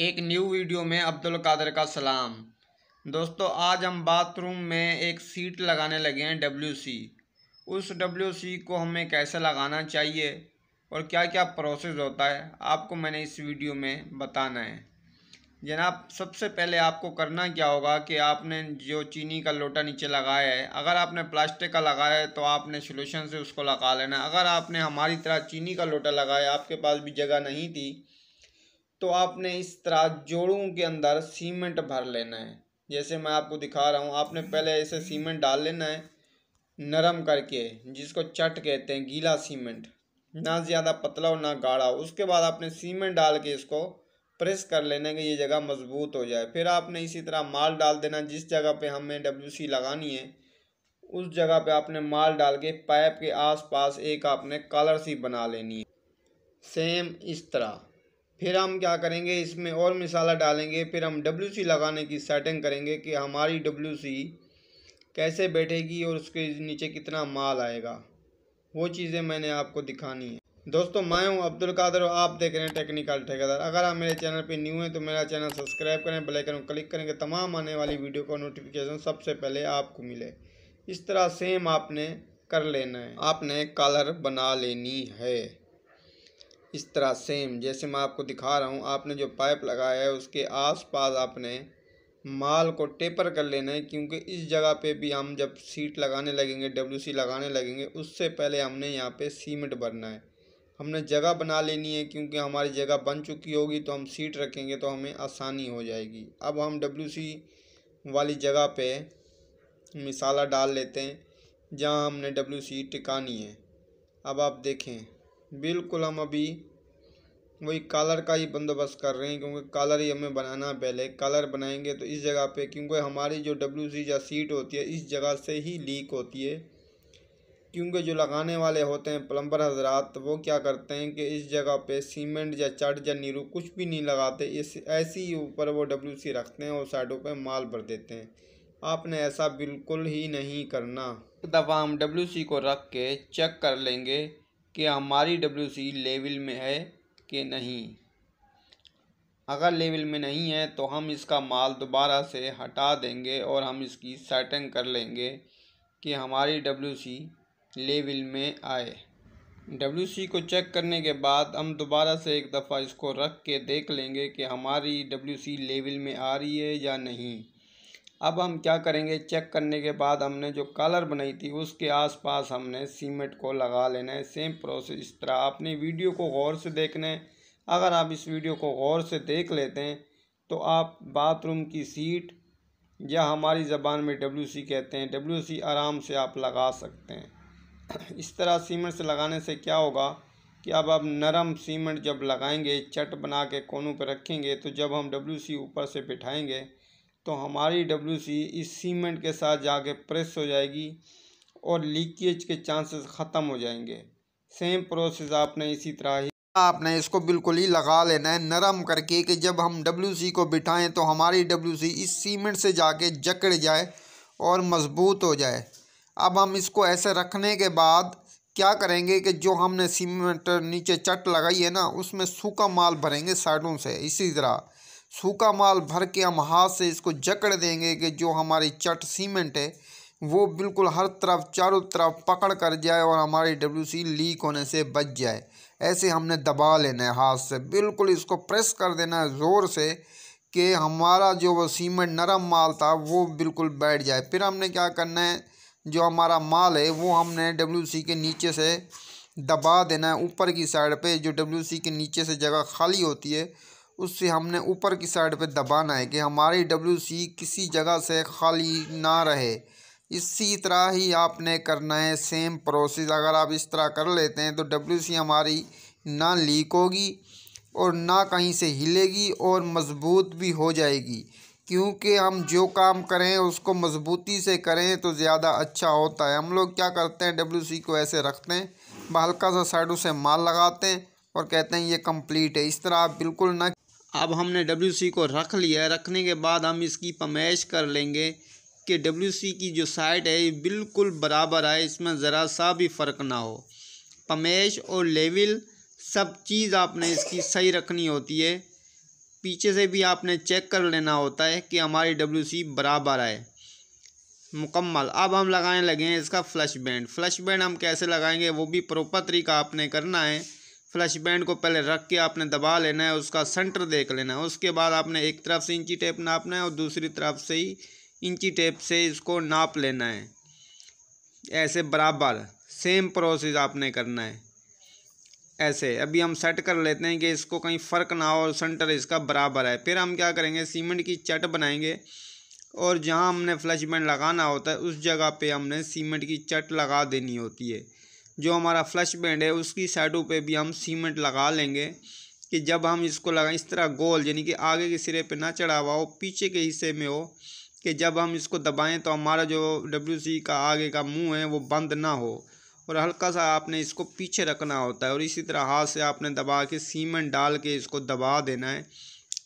एक new video में अब्दुल कादर का सलाम दोस्तों आज हम बाथरूम में एक सीट लगाने लगे हैं डब्ल्यू सी उस डब्ल्यू सी को हमें कैसे लगाना चाहिए और क्या क्या प्रोसेस होता है आपको मैंने इस वीडियो में बताना है जनाब सबसे पहले आपको करना क्या होगा कि आपने जो चीनी का लोटा नीचे लगाया है अगर आपने प्लास्टिक का लगाया है तो आपने सोल्यूशन से उसको लगा लेना अगर आपने हमारी तरह चीनी का लोटा लगाया आपके पास भी जगह नहीं थी तो आपने इस तरह जोड़ों के अंदर सीमेंट भर लेना है जैसे मैं आपको दिखा रहा हूँ आपने पहले ऐसे सीमेंट डाल लेना है नरम करके जिसको चट कहते हैं गीला सीमेंट ना ज़्यादा पतला और ना गाढ़ा उसके बाद आपने सीमेंट डाल के इसको प्रेस कर लेना है कि ये जगह मजबूत हो जाए फिर आपने इसी तरह माल डाल देना जिस जगह पे हमें डब्ल्यू लगानी है उस जगह पे आपने माल डाल के पाइप के आसपास एक आपने कलर सी बना लेनी है सेम इस तरह फिर हम क्या करेंगे इसमें और मिसाला डालेंगे फिर हम डब्ल्यू लगाने की सेटिंग करेंगे कि हमारी डब्ल्यू कैसे बैठेगी और उसके नीचे कितना माल आएगा वो चीज़ें मैंने आपको दिखानी है दोस्तों मैं हूं अब्दुल कादर और आप देख रहे हैं टेक्निकल ठेकेदार अगर आप मेरे चैनल पर न्यू हैं तो मेरा चैनल सब्सक्राइब करें बेल आइकन क्लिक करेंगे तमाम आने वाली वीडियो का नोटिफिकेशन सबसे पहले आपको मिले इस तरह सेम आपने कर लेना है आपने कलर बना लेनी है इस तरह सेम जैसे मैं आपको दिखा रहा हूँ आपने जो पाइप लगाया है उसके आसपास आपने माल को टेपर कर लेना है क्योंकि इस जगह पे भी हम जब सीट लगाने लगेंगे डब्ल्यू लगाने लगेंगे उससे पहले हमने यहाँ पे सीमेंट भरना है हमने जगह बना लेनी है क्योंकि हमारी जगह बन चुकी होगी तो हम सीट रखेंगे तो हमें आसानी हो जाएगी अब हम डब्ल्यू वाली जगह पे मिसाला डाल लेते हैं जहाँ हमने डब्ल्यू टिकानी है अब आप देखें बिल्कुल हम अभी वही कॉलर का ही बंदोबस्त कर रहे हैं क्योंकि कॉलर ही हमें बनाना है पहले कॉलर बनाएंगे तो इस जगह पे क्योंकि हमारी जो डब्ल्यू सी या सीट होती है इस जगह से ही लीक होती है क्योंकि जो लगाने वाले होते हैं प्लम्बर हजरात वो क्या करते हैं कि इस जगह पे सीमेंट या चट या नीरू कुछ भी नहीं लगाते इस ऐसे ही ऊपर वो डब्ल्यू सी रखते हैं और साइडों पर माल भर देते हैं आपने ऐसा बिल्कुल ही नहीं करना दफ़ा हम डब्ल्यू सी को रख के चेक कर लेंगे कि हमारी डब्ल्यू सी लेवल में है कि नहीं अगर लेवल में नहीं है तो हम इसका माल दोबारा से हटा देंगे और हम इसकी सेटिंग कर लेंगे कि हमारी डब्ल्यू सी लेवल में आए डब्ल्यू सी को चेक करने के बाद हम दोबारा से एक दफ़ा इसको रख के देख लेंगे कि हमारी डब्ल्यू सी लेवल में आ रही है या नहीं अब हम क्या करेंगे चेक करने के बाद हमने जो कलर बनाई थी उसके आसपास हमने सीमेंट को लगा लेना है सेम प्रोसेस इस तरह आपने वीडियो को गौर से देखना है अगर आप इस वीडियो को गौर से देख लेते हैं तो आप बाथरूम की सीट या हमारी ज़बान में डब्ल्यू सी कहते हैं डब्ल्यू सी आराम से आप लगा सकते हैं इस तरह सीमेंट से लगाने से क्या होगा कि अब आप नरम सीमेंट जब लगाएंगे चट बना के कोनों पर रखेंगे तो जब हम डब्ल्यू सी ऊपर से बिठाएंगे तो हमारी डब्ल्यू सी इस सीमेंट के साथ जाके प्रेस हो जाएगी और लीकेज के चांसेस ख़त्म हो जाएंगे सेम प्रोसेस आपने इसी तरह ही आपने इसको बिल्कुल ही लगा लेना है नरम करके कि जब हम डब्ल्यू सी को बिठाएं तो हमारी डब्ल्यू सी इस सीमेंट से जाके जकड़ जाए और मजबूत हो जाए अब हम इसको ऐसे रखने के बाद क्या करेंगे कि जो हमने सीमेंट नीचे चट लगाई है ना उसमें सूखा माल भरेंगे साइडों से इसी तरह सूखा माल भर के हम हाथ से इसको जकड़ देंगे कि जो हमारी चट सीमेंट है वो बिल्कुल हर तरफ चारों तरफ पकड़ कर जाए और हमारी डब्ल्यू सी लीक होने से बच जाए ऐसे हमने दबा लेना है हाथ से बिल्कुल इसको प्रेस कर देना है ज़ोर से कि हमारा जो वो सीमेंट नरम माल था वो बिल्कुल बैठ जाए फिर हमने क्या करना है जो हमारा माल है वो हमने डब्ल्यू सी के नीचे से दबा देना है ऊपर की साइड पे जो डब्ल्यू सी के नीचे से जगह खाली होती है उससे हमने ऊपर की साइड पे दबाना है कि हमारी डब्ल्यू सी किसी जगह से खाली ना रहे इसी तरह ही आपने करना है सेम प्रोसेस अगर आप इस तरह कर लेते हैं तो डब्ल्यू सी हमारी ना लीक होगी और ना कहीं से हिलेगी और मजबूत भी हो जाएगी क्योंकि हम जो काम करें उसको मजबूती से करें तो ज़्यादा अच्छा होता है हम लोग क्या करते हैं डब्ल्यू सी को ऐसे रखते हैं हल्का सा साइडों से माल लगाते हैं और कहते हैं ये कंप्लीट है इस तरह आप बिल्कुल ना अब हमने डब्ल्यू को रख लिया रखने के बाद हम इसकी पमेश कर लेंगे कि डब्ल्यू की जो साइड है ये बिल्कुल बराबर आए इसमें ज़रा सा भी फ़र्क ना हो पमैश और लेवल सब चीज़ आपने इसकी सही रखनी होती है पीछे से भी आपने चेक कर लेना होता है कि हमारी डब्ल्यू बराबर आए मुकम्मल अब हम लगाने लगे हैं इसका फ्लश बैंड फ्लश बैंड हम कैसे लगाएंगे वो भी प्रॉपर तरीका आपने करना है फ्लश बैंड को पहले रख के आपने दबा लेना है उसका सेंटर देख लेना है उसके बाद आपने एक तरफ से इंची टेप नापना है और दूसरी तरफ से ही इंची टेप से इसको नाप लेना है ऐसे बराबर सेम प्रोसेस आपने करना है ऐसे अभी हम सेट कर लेते हैं कि इसको कहीं फ़र्क ना हो और सेंटर इसका बराबर है फिर हम क्या करेंगे सीमेंट की चट बनाएंगे और जहां हमने फ्लश बैंड लगाना होता है उस जगह पे हमने सीमेंट की चट लगा देनी होती है जो हमारा फ्लश बैंड है उसकी साइडों पे भी हम सीमेंट लगा लेंगे कि जब हम इसको लगा इस तरह गोल यानी कि आगे के सिरे पे ना चढ़ा हुआ हो पीछे के हिस्से में हो कि जब हम इसको दबाएं तो हमारा जो डब्ल्यू का आगे का मुंह है वो बंद ना हो और हल्का सा आपने इसको पीछे रखना होता है और इसी तरह हाथ से आपने दबा के सीमेंट डाल के इसको दबा देना है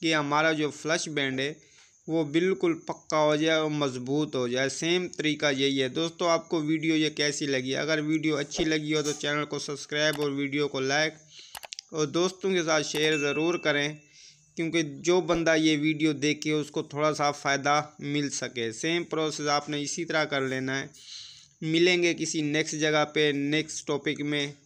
कि हमारा जो फ्लश बैंड है वो बिल्कुल पक्का हो जाए और मज़बूत हो जाए सेम तरीका यही है दोस्तों आपको वीडियो ये कैसी लगी अगर वीडियो अच्छी लगी हो तो चैनल को सब्सक्राइब और वीडियो को लाइक और दोस्तों के साथ शेयर ज़रूर करें क्योंकि जो बंदा ये वीडियो देखे उसको थोड़ा सा फ़ायदा मिल सके सेम प्रोसेस आपने इसी तरह कर लेना है मिलेंगे किसी नेक्स्ट जगह पे नेक्स्ट टॉपिक में